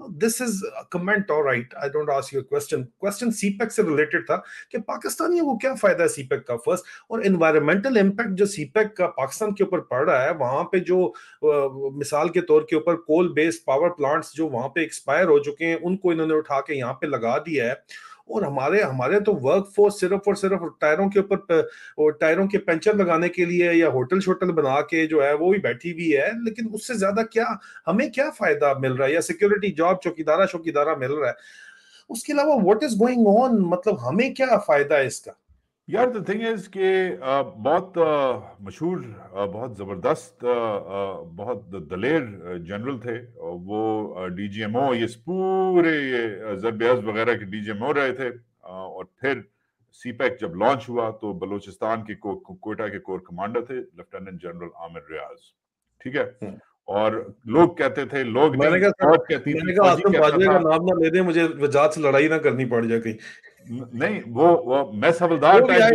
This is comment और right I don't ask your question question CPEC से related था कि पाकिस्तानियों को क्या फायदा है सीपेक e का फर्स्ट और इन्वायरमेंटल इम्पैक्ट जो सीपेक e का पाकिस्तान के ऊपर पड़ रहा है वहां पे जो आ, मिसाल के तौर के ऊपर कोल बेस्ड पावर प्लांट्स जो वहां पे एक्सपायर हो चुके हैं उनको इन्होंने उठा के यहाँ पे लगा दिया है और हमारे हमारे तो वर्क फोर्स सिर्फ और सिर्फ टायरों के ऊपर और टायरों के पंचर लगाने के लिए या होटल शोटल बना के जो है वो भी बैठी हुई है लेकिन उससे ज्यादा क्या हमें क्या फायदा मिल रहा है या सिक्योरिटी जॉब चौकीदारा चौकीदारा मिल रहा है उसके अलावा वॉट इज गोइंग ऑन मतलब हमें क्या फायदा है इसका यार द थिंग इज के बहुत मशहूर बहुत जबरदस्त बहुत दलेर जनरल थे वो डीजीएमओ ये पूरे ये जरबियाज वगैरह के डीजीएमओ रहे थे और फिर सीपैक e जब लॉन्च हुआ तो बलूचिस्तान के को, को, कोटा के कोर कमांडर थे लेफ्टिनेंट जनरल आमिर रियाज ठीक है हम्म। और लोग कहते थे लोग मैंने कहा सर फौज कहती मैंने कहा आसिम बाजवे का नाम ना ले दें मुझे वजात से लड़ाई ना करनी पड़ जाए कहीं नहीं वो, वो मैं समझदार हर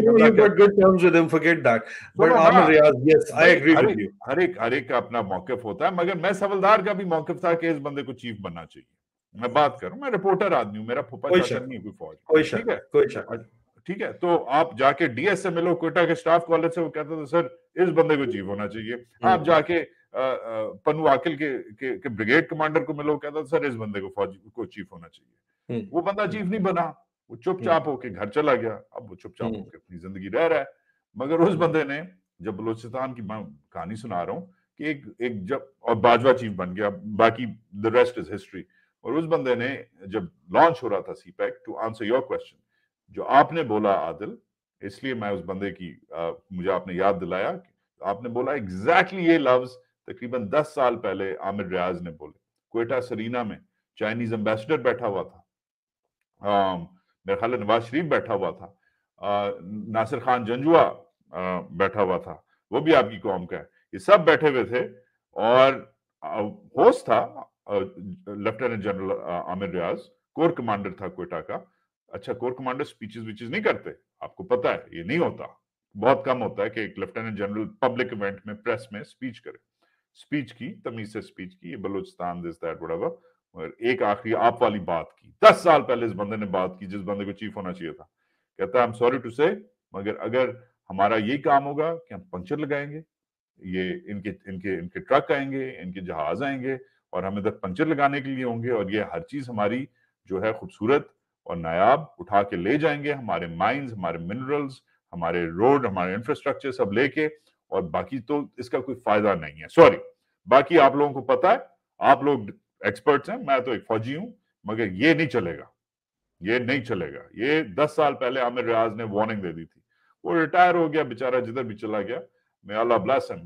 एक हर एक का अपना मौकफ होता है मगर मैं समझदार का भी मौकफ था कि इस बंदे को चीफ बनना चाहिए मैं बात करूं मैं रिपोर्टर आदमी हूं मेरा फूफा चाचा नहीं है कोई फौज ठीक है कोई शक ठीक है तो आप जाके से मिलो कोटा के स्टाफ कॉलेज से वो कहता था सर इस बंदे को चीफ होना चाहिए हम्म। आप जाके पनु आकिल के, के, के ब्रिगेड कमांडर को मिलो कहता था सर इस बंदे को फौज को चीफ होना चाहिए हम्म। वो बंदा चीफ नहीं बना वो चुपचाप हम्म। होके घर चला गया अब वो चुपचाप हम्म। होके अपनी जिंदगी रह रहा है मगर उस हम्म। बंदे ने जब बलोचिस्तान की कहानी सुना रहा हूँ कि एक एक जब और बाजवा चीफ बन गया बाकी द रेस्ट इज हिस्ट्री और उस बंदे ने जब लॉन्च हो रहा था CPEC to answer your question जो आपने बोला आदिल इसलिए मैं उस बंदे की आ, मुझे आपने याद दिलाया आपने बोला एग्जैक्टली exactly ये लफ्ज तकरीबन दस साल पहले आमिर रियाज ने बोले कोयटा सरीना में चाइनीज एम्बेसडर बैठा हुआ था आ, मेरा नवाज शरीफ बैठा हुआ था नासिर खान जंजुआ बैठा हुआ था वो भी आपकी कौम का है ये सब बैठे हुए थे और होस्ट था lieutenant general Amir Riaz corps commander था कोटा का अच्छा कोर कमांडर स्पीचेस विचेस नहीं करते आपको पता है ये नहीं होता बहुत कम होता है कि एक लेफ्टिनेंट जनरल पब्लिक इवेंट में प्रेस में स्पीच करे स्पीच की तमीज से स्पीच की ये बलूचिस्तान दिस दैट वट और एक आखिरी आप वाली बात की दस साल पहले इस बंदे ने बात की जिस बंदे को चीफ होना चाहिए था कहता है आई एम सॉरी टू से मगर अगर हमारा यही काम होगा कि हम पंचर लगाएंगे ये इनके इनके इनके ट्रक आएंगे इनके जहाज आएंगे और हम इधर पंचर लगाने के लिए होंगे और ये हर चीज हमारी जो है खूबसूरत और नायाब उठा के ले जाएंगे हमारे माइंस हमारे मिनरल्स हमारे रोड हमारे इंफ्रास्ट्रक्चर सब लेके और बाकी तो इसका कोई फायदा नहीं है सॉरी बाकी आप लोगों को पता है आप लोग एक्सपर्ट्स हैं मैं तो एक फौजी हूं मगर ये नहीं चलेगा ये नहीं चलेगा ये दस साल पहले आमिर रियाज ने वार्निंग दे दी थी वो रिटायर हो गया बेचारा जिधर भी चला गया मैं अल्लाह ब्लास